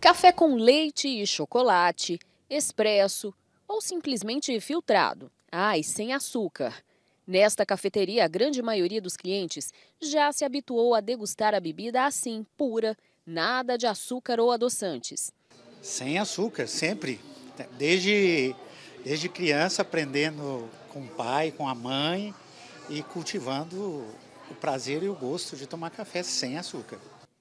Café com leite e chocolate, expresso ou simplesmente filtrado. Ai, ah, sem açúcar. Nesta cafeteria, a grande maioria dos clientes já se habituou a degustar a bebida assim, pura, nada de açúcar ou adoçantes. Sem açúcar, sempre. Desde, desde criança, aprendendo com o pai, com a mãe e cultivando o prazer e o gosto de tomar café sem açúcar.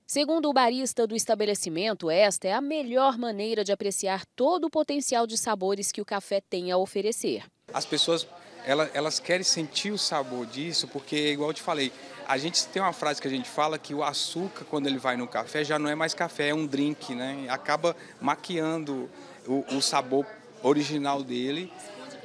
Segundo o barista do estabelecimento, esta é a melhor maneira de apreciar todo o potencial de sabores que o café tem a oferecer. As pessoas elas, elas querem sentir o sabor disso, porque, igual eu te falei, a gente tem uma frase que a gente fala que o açúcar, quando ele vai no café, já não é mais café, é um drink, né? Acaba maquiando o, o sabor original dele,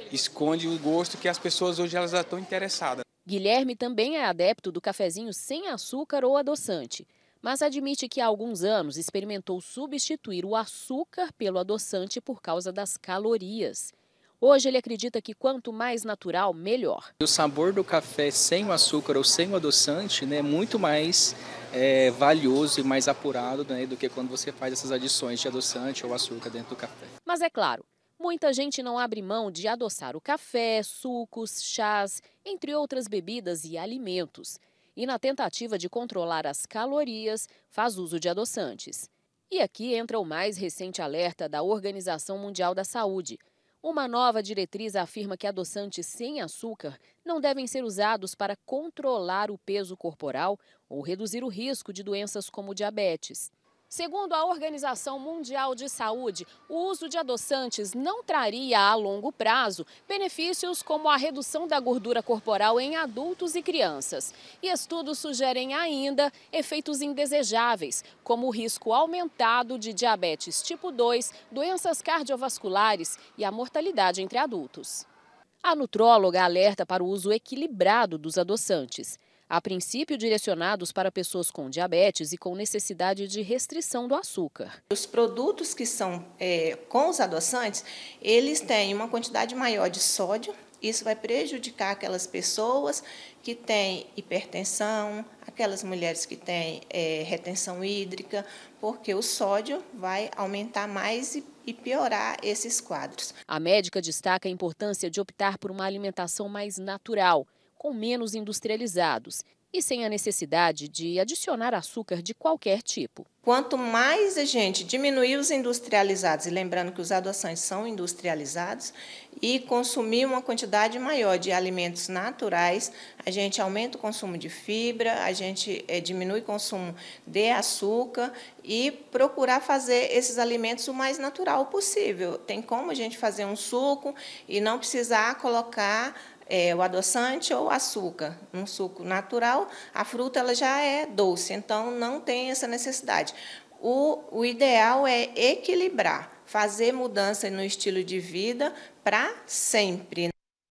esconde o gosto que as pessoas hoje elas estão interessadas. Guilherme também é adepto do cafezinho sem açúcar ou adoçante mas admite que há alguns anos experimentou substituir o açúcar pelo adoçante por causa das calorias. Hoje ele acredita que quanto mais natural, melhor. O sabor do café sem o açúcar ou sem o adoçante né, é muito mais é, valioso e mais apurado né, do que quando você faz essas adições de adoçante ou açúcar dentro do café. Mas é claro, muita gente não abre mão de adoçar o café, sucos, chás, entre outras bebidas e alimentos e, na tentativa de controlar as calorias, faz uso de adoçantes. E aqui entra o mais recente alerta da Organização Mundial da Saúde. Uma nova diretriz afirma que adoçantes sem açúcar não devem ser usados para controlar o peso corporal ou reduzir o risco de doenças como diabetes. Segundo a Organização Mundial de Saúde, o uso de adoçantes não traria a longo prazo benefícios como a redução da gordura corporal em adultos e crianças. E estudos sugerem ainda efeitos indesejáveis, como o risco aumentado de diabetes tipo 2, doenças cardiovasculares e a mortalidade entre adultos. A nutróloga alerta para o uso equilibrado dos adoçantes a princípio direcionados para pessoas com diabetes e com necessidade de restrição do açúcar. Os produtos que são é, com os adoçantes, eles têm uma quantidade maior de sódio, isso vai prejudicar aquelas pessoas que têm hipertensão, aquelas mulheres que têm é, retenção hídrica, porque o sódio vai aumentar mais e, e piorar esses quadros. A médica destaca a importância de optar por uma alimentação mais natural com menos industrializados e sem a necessidade de adicionar açúcar de qualquer tipo. Quanto mais a gente diminuir os industrializados, e lembrando que os adoçantes são industrializados, e consumir uma quantidade maior de alimentos naturais, a gente aumenta o consumo de fibra, a gente é, diminui o consumo de açúcar e procurar fazer esses alimentos o mais natural possível. Tem como a gente fazer um suco e não precisar colocar é, o adoçante ou açúcar. Um suco natural, a fruta ela já é doce, então não tem essa necessidade. O, o ideal é equilibrar, fazer mudança no estilo de vida para sempre.